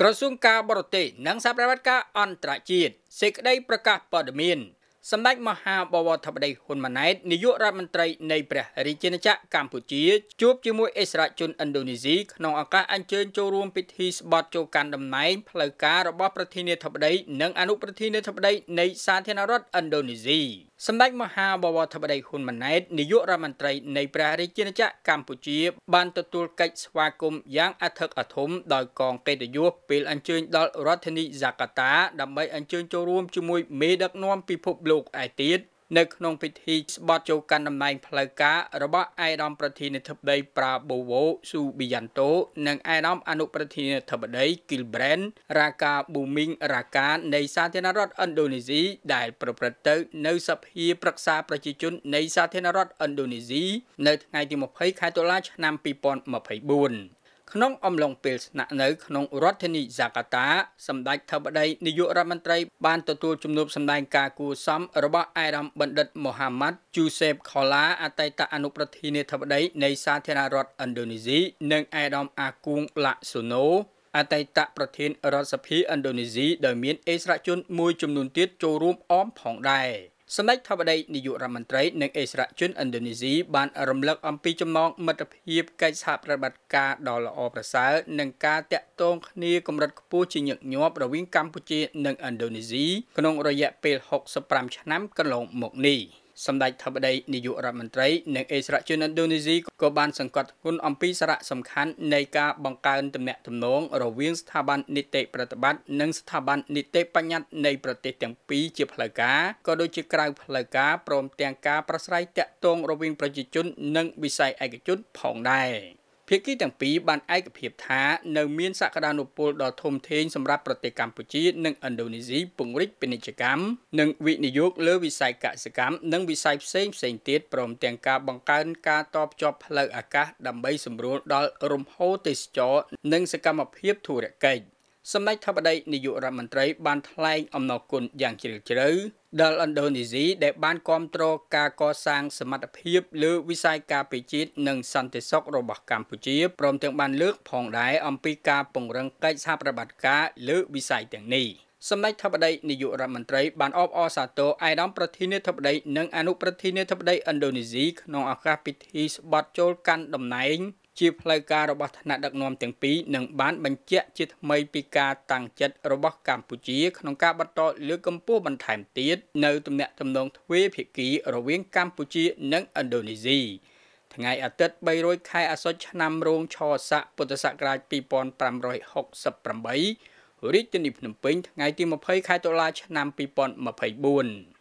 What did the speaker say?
ក្រសួងការបរទេសនិងសហប្រតិបត្តិការអន្តរជាតិសេចក្តីប្រកាសព័ត៌មានសម្ដេចមហាបវរធិបតីហ៊ុនម៉ាណែតនាយករដ្ឋមន្ត្រីនៃព្រះរាជាណាចក្រកម្ពុជាជួបជាមួយអិសរាជជនឥណ្ឌូនេស៊ីក្នុងឱកាសអញ្ជើញចូលរួមពិធីស្បត់ចូលកាន់តំណែងផ្លូវការរបស់ប្រធានាធិបតីនិងអនុប្រធានាធិបតីនៃសាធារណរដ្ឋឥណ្ឌូនេស៊ីសម្ដេចមហាបវរធិបតីហ៊ុនម៉ាណែតនាយករដ្ឋមន្ត្រីនៃព្រះរាជាណាចក្រកម្ពុជា បានទទួលកិច្ចស្វាគមន៍យ៉ាងអធិកអធមដោយកងកិត្តិយសពេលអញ្ជើញដល់រដ្ឋធានីហ្សាកាតា ដើម្បីអញ្ជើញចូលរួមជាមួយមេដឹកនាំពិភពលោកឯទៀត។នៅក្នុងពិធីស្បត់ចូលកាន់តំណែងផ្លូវការរបស់ឯកឧត្តមប្រធានាធិបតីប្រាបូវូស៊ូប៊ីយ៉ាន់តូនិងឯកឧត្តមអនុប្រធានាធិបតីគីលប្រេនរាកាប៊ូមីងរាកានៃសាធារណរដ្ឋឥណ្ឌូនេស៊ីដែលប្រព្រឹត្តទៅនៅសភា ប្រឹក្សាប្រជាជននៃសាធារណរដ្ឋឥណ្ឌូនេស៊ីនៅថ្ងៃទី20ខែតុលាឆ្នាំ2024ក្នុងអំឡុងពេលស្នាក់នៅក្នុងរដ្ឋធានីហ្សាកាតា សម្ដេចធិបតីនាយករដ្ឋមន្ត្រីបានទទួលជំនួបសម្ដែងការគួសមរបស់អៃរ៉ាំបណ្ឌិតមូហាម៉ាត់ជូសេបខូឡាអតីតអនុប្រធានាធិបតីនៃសាធារណរដ្ឋឥណ្ឌូនេស៊ីនិងអៃរ៉ាំអាគូងឡាក់សូណូអតីតប្រធានរដ្ឋសភាឥណ្ឌូនេស៊ីដោយមានអិសរាជជនមួយចំនួនទៀតចូលរួមអមផងដែរ។សម្ដេចថាបតីនាយករដ្ឋមន្ត្រីនិងអិសរាជជនឥណ្ឌូនេស៊ីបានរំលឹក អំពីចំណងមិត្តភាពកិច្ចសហប្រតិបត្តិការដ៏ល្អប្រសើរនិងការតាក់ទងគ្នាកម្រិតខ្ពស់ជាញឹកញាប់រវាងកម្ពុជានិងឥណ្ឌូនេស៊ីក្នុងរយៈពេល65ឆ្នាំកន្លងមកនេះ។សម្ដេចធិបតីនាយករដ្ឋមន្ត្រីនិងអេស្រជនឥណ្ឌូនេស៊ីក៏បានសង្កត់ធ្ងន់អំពីសារៈសំខាន់នៃការបង្កើនទំនាក់ទំនងរវាងស្ថាប័ននីតិប្រតិបត្តិនិងស្ថាប័ននីតិបញ្ញត្តិនៃប្រទេសទាំងពីរជាផ្លូវការក៏ដូចជាក្រៅផ្លូវការព្រមទាំងការប្រស្រ័យតាក់ទងរវាងប្រជាជន និងវិស័យឯកជនផងដែរ។ភាគីទាំងពីរបានឯកភាពថានៅមានសក្តានុពលដ៏ធំធេងសម្រាប់ប្រទេសកម្ពុជានិងឥណ្ឌូនេស៊ីពង្រីកពាណិជ្ជកម្មនិងវិនិយោគលើវិស័យកសិកម្មនិងវិស័យផ្សេងផ្សេងទៀតព្រមទាំងការបង្កើនការតបជាប់ផ្លូវអាកាស ដើម្បីសម្រួលដល់រំហោទេសចរនិងសកម្មភាពធុរកិច្ច។សម្ដេចធិបតីនាយករដ្ឋមន្ត្រីបានថ្លែងអំណរគុណយ៉ាងជ្រាលជ្រៅដល់ឥណ្ឌូនេស៊ីដែលបានគ្រប់គ្រងការកសាងសមត្ថភាពលើវិស័យការពារជាតិនិងសន្តិសុខរបស់កម្ពុជាព្រមទាំងបានលើកផងដែរអំពីការពង្រឹងកិច្ចសហប្រតិបត្តិការលើវិស័យទាំងនេះ។សម្ដេចធិបតីនាយករដ្ឋមន្ត្រីបានអបអរសាទរឯកឧត្តមប្រធានាធិបតីនិងអនុប្រធានាធិបតីឥណ្ឌូនេស៊ីក្នុងឱកាសពិធីស្បត់ចូលកាន់តំណែងជាផ្លូវការរបស់ថ្នាក់ដឹកនាំទាំងពីរនឹងបានបញ្ជាក់ជាថ្មីពីការតាំងចិត្តរបស់កម្ពុជាក្នុងការបន្តលើកកម្ពស់បន្ថែមទៀតនៅទំនាក់ទំនងទ្វេភាគីរវាងកម្ពុជា និងឥណ្ឌូនេស៊ីថ្ងៃអាទិត្យ300ខែអាសត់ឆ្នាំរោងឆស័កពុទ្ធសករាជ2568រាជធានីភ្នំពេញថ្ងៃទី20ខែតុលាឆ្នាំ2024